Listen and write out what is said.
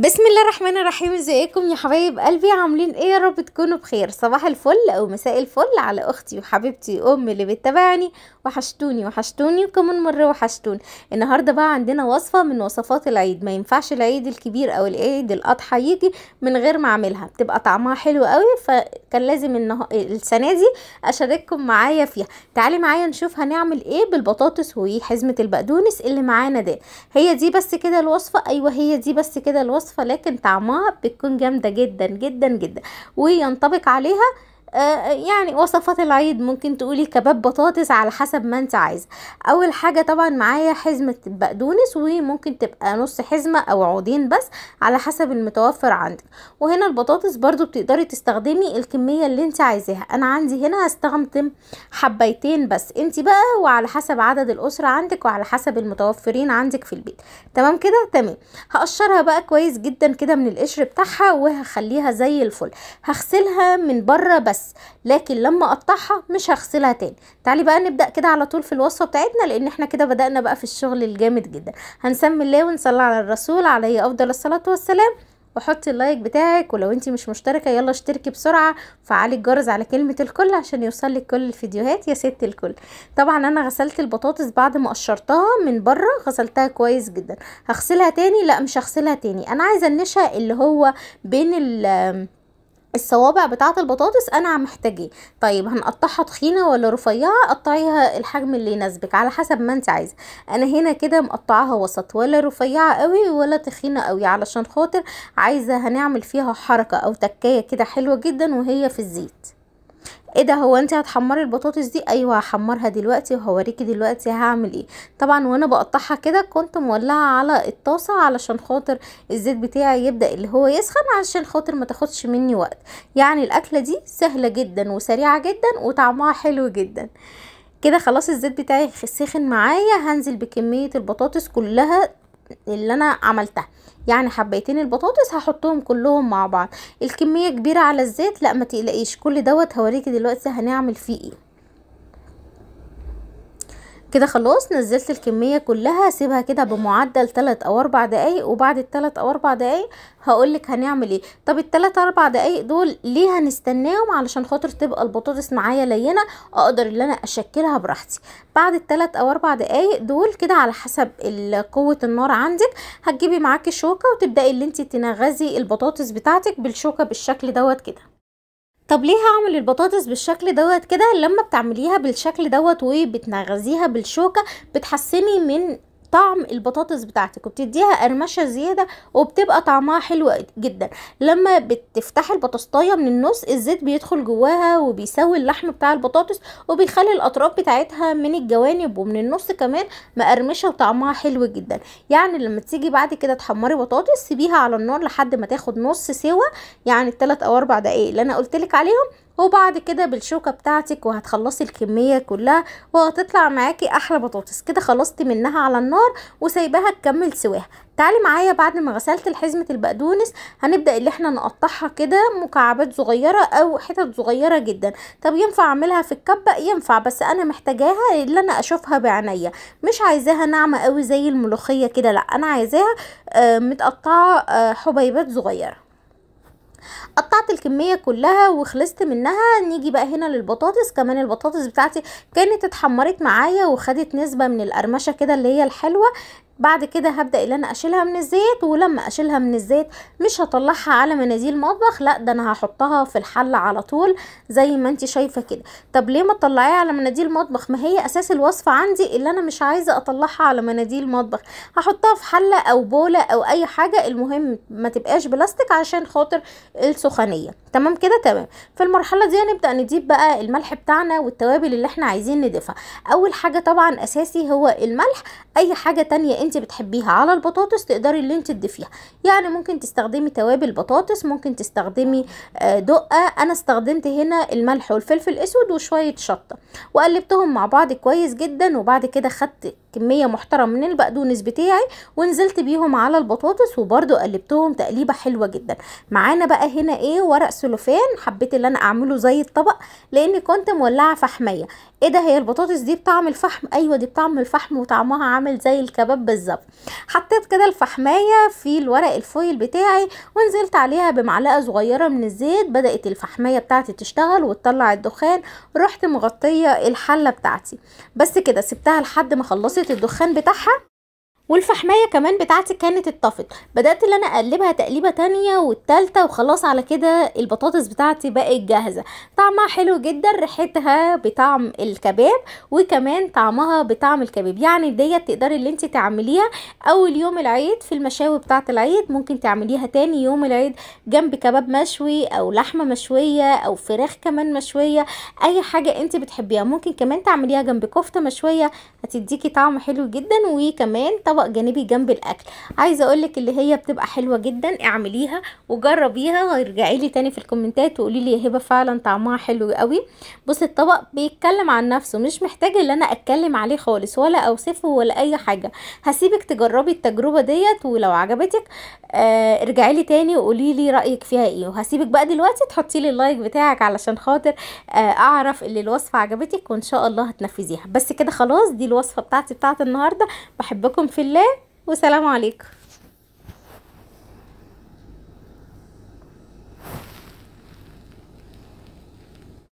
بسم الله الرحمن الرحيم ازيكم يا حبايب قلبي عاملين ايه يا رب تكونوا بخير صباح الفل او مساء الفل على اختي وحبيبتي ام اللي بتتابعني وحشتوني وحشتوني وكمان مره وحشتوني النهارده بقى عندنا وصفه من وصفات العيد ما ينفعش العيد الكبير او العيد الاضحى يجي من غير ما اعملها بتبقى طعمها حلو قوي كان لازم النه... السنه دي اشارككم معايا فيها تعالي معايا نشوف هنعمل ايه بالبطاطس وحزمة البقدونس اللي معانا ده هي دي بس كده الوصفه ايوه هي دي بس كده الوصفه لكن طعمها بتكون جامده جدا جدا جدا وينطبق عليها آه، آه، يعني وصفات العيد ممكن تقولي كباب بطاطس على حسب ما انت عايزه اول حاجه طبعا معايا حزمه بقدونس وممكن تبقى نص حزمه او عودين بس على حسب المتوفر عندك وهنا البطاطس برضو بتقدري تستخدمي الكميه اللي انت عايزاها انا عندي هنا هستخدم حبايتين بس انت بقى وعلى حسب عدد الاسره عندك وعلى حسب المتوفرين عندك في البيت تمام كده تمام هقشرها بقى كويس جدا كده من القشر بتاعها وهخليها زي الفل هغسلها من بره بس بس لكن لما اقطعها مش هغسلها تاني تعالي بقى نبدا كده على طول في الوصفه بتاعتنا لان احنا كده بدانا بقى في الشغل الجامد جدا هنسمي الله ونصلي على الرسول عليه افضل الصلاه والسلام وحطي اللايك بتاعك ولو انت مش مشتركه يلا اشتركي بسرعه وفعلي الجرس على كلمه الكل عشان يوصلك كل الفيديوهات يا ست الكل طبعا انا غسلت البطاطس بعد ما قشرتها من بره غسلتها كويس جدا هغسلها تاني لا مش هغسلها تاني انا عايزه النشا اللي هو بين ال الصوابع بتاعه البطاطس انا محتاجاه طيب هنقطعها تخينه ولا رفيعه قطعيها الحجم اللي يناسبك على حسب ما انت عايزه انا هنا كده مقطعاها وسط ولا رفيعه قوي ولا تخينه قوي علشان خاطر عايزه هنعمل فيها حركه او تكايه كده حلوه جدا وهي في الزيت ايه ده هو انت هتحمري البطاطس دي ايوه هحمرها دلوقتي وهوريكي دلوقتي هعمل ايه طبعا وانا بقطعها كده كنت مولعه على الطاسه علشان خاطر الزيت بتاعي يبدا اللي هو يسخن علشان خاطر ما تاخدش مني وقت يعني الاكله دي سهله جدا وسريعه جدا وطعمها حلو جدا كده خلاص الزيت بتاعي سخن معايا هنزل بكميه البطاطس كلها اللي انا عملتها يعني حبيتين البطاطس هحطهم كلهم مع بعض الكميه كبيره على الزيت لا ما تقلقيش كل دوت هوريكي دلوقتي هنعمل فيه ايه كده خلاص نزلت الكميه كلها سيبها كده بمعدل 3 او 4 دقايق وبعد ال 3 او 4 دقايق هقول لك هنعمل ايه طب ال 3 4 دقايق دول ليه هنستناهم علشان خاطر تبقى البطاطس معايا لينه اقدر ان انا اشكلها براحتي بعد ال 3 او 4 دقايق دول كده على حسب قوه النار عندك هتجيبي معاكي شوكه وتبداي ان انت تنغزي البطاطس بتاعتك بالشوكه بالشكل دوت كده طب ليه هعمل البطاطس بالشكل دوت كده لما بتعمليها بالشكل دوت وبتنغزيها بالشوكه بتحسني من طعم البطاطس بتاعتك وبتديها قرمشه زياده وبتبقى طعمها حلو جدا لما بتفتحي البطاطايه من النص الزيت بيدخل جواها وبيسوي اللحم بتاع البطاطس وبيخلي الاطراف بتاعتها من الجوانب ومن النص كمان مقرمشه وطعمها حلو جدا يعني لما تيجي بعد كده تحمري بطاطس سيبيها على النار لحد ما تاخد نص سوا يعني الثلاث او اربع دقايق اللي انا قلتلك عليهم وبعد كده بالشوكة بتاعتك وهتخلصي الكمية كلها وهتطلع معاكي احلى بطاطس كده خلصتي منها على النار وسايباها تكمل سواها تعالي معايا بعد ما غسلت الحزمة البقدونس هنبدأ اللي احنا نقطعها كده مكعبات صغيرة او حتت صغيرة جدا طب ينفع اعملها في الكبة ينفع بس انا محتاجاها اللي انا اشوفها بعينيا مش عايزاها ناعمة قوي زي الملوخية كده لا انا عايزاها آه، متقطعة آه، حبيبات صغيرة قطعت الكميه كلها وخلصت منها نيجي بقى هنا للبطاطس كمان البطاطس بتاعتي كانت اتحمرت معايا وخدت نسبه من القرمشه كده اللي هي الحلوه بعد كده هبدا ان انا اشيلها من الزيت ولما اشيلها من الزيت مش هطلعها على مناديل مطبخ لا ده انا هحطها في الحله على طول زي ما انت شايفه كده طب ليه ما تطلعيها على مناديل مطبخ ما هي اساس الوصفه عندي اللي انا مش عايزه اطلعها على مناديل مطبخ هحطها في حله او بوله او اي حاجه المهم ما تبقاش بلاستيك عشان خاطر السخونيه تمام كده تمام في المرحله دي هنبدا نضيف بقى الملح بتاعنا والتوابل اللي احنا عايزين نضيفها اول حاجه طبعا اساسي هو الملح اي حاجه تانية انت بتحبيها على البطاطس تقدري اللي انت تضيفيها يعني ممكن تستخدمي توابل بطاطس ممكن تستخدمي آه، دقه انا استخدمت هنا الملح والفلفل الاسود وشويه شطه وقلبتهم مع بعض كويس جدا وبعد كده خدت كميه محترمه من البقدونس بتاعي ونزلت بيهم على البطاطس وبرده قلبتهم تقليبه حلوه جدا معانا بقى هنا ايه ورق سلوفان حبيت اللي انا اعمله زي الطبق لان كنت مولعه فحميه ايه ده هي البطاطس دي بطعم الفحم ايوه دي بطعم الفحم وطعمها عامل زي الكباب بالظبط حطيت كده الفحمايه في الورق الفويل بتاعي ونزلت عليها بمعلقه صغيره من الزيت بدات الفحمايه بتاعتي تشتغل وتطلع الدخان رحت مغطيه الحله بتاعتي بس كده سبتها لحد ما خلصت الدخان بتاعها والفحمايه كمان بتاعتي كانت اتطفت بدات ان انا اقلبها تقليبه تانية والتالتة وخلاص على كده البطاطس بتاعتي بقت جاهزه طعمها حلو جدا ريحتها بطعم الكباب وكمان طعمها بطعم الكباب يعني ديت تقدر اللي انت تعمليها اول يوم العيد في المشاوي بتاعت العيد ممكن تعمليها تاني يوم العيد جنب كباب مشوي او لحمه مشويه او فراخ كمان مشويه اي حاجه انت بتحبيها ممكن كمان تعمليها جنب كفته مشويه هتديكي طعم حلو جدا وكمان طبعا طبق جانبي جنب الاكل عايزه اقولك اللي هي بتبقى حلوه جدا اعمليها وجربيها وارجعي لي تاني في الكومنتات وقولي لي يا هبه فعلا طعمها حلو قوي بصي الطبق بيتكلم عن نفسه مش محتاج ان انا اتكلم عليه خالص ولا اوصفه ولا اي حاجه هسيبك تجربي التجربه ديت ولو عجبتك آه ارجعي لي تاني وقولي لي رايك فيها ايه وهسيبك بقى دلوقتي تحطي لي اللايك بتاعك علشان خاطر آه اعرف اللي الوصفه عجبتك وان شاء الله هتنفذيها بس كده خلاص دي الوصفه بتاعتي بتاعت النهارده بحبكم في في الله وسلام عليكم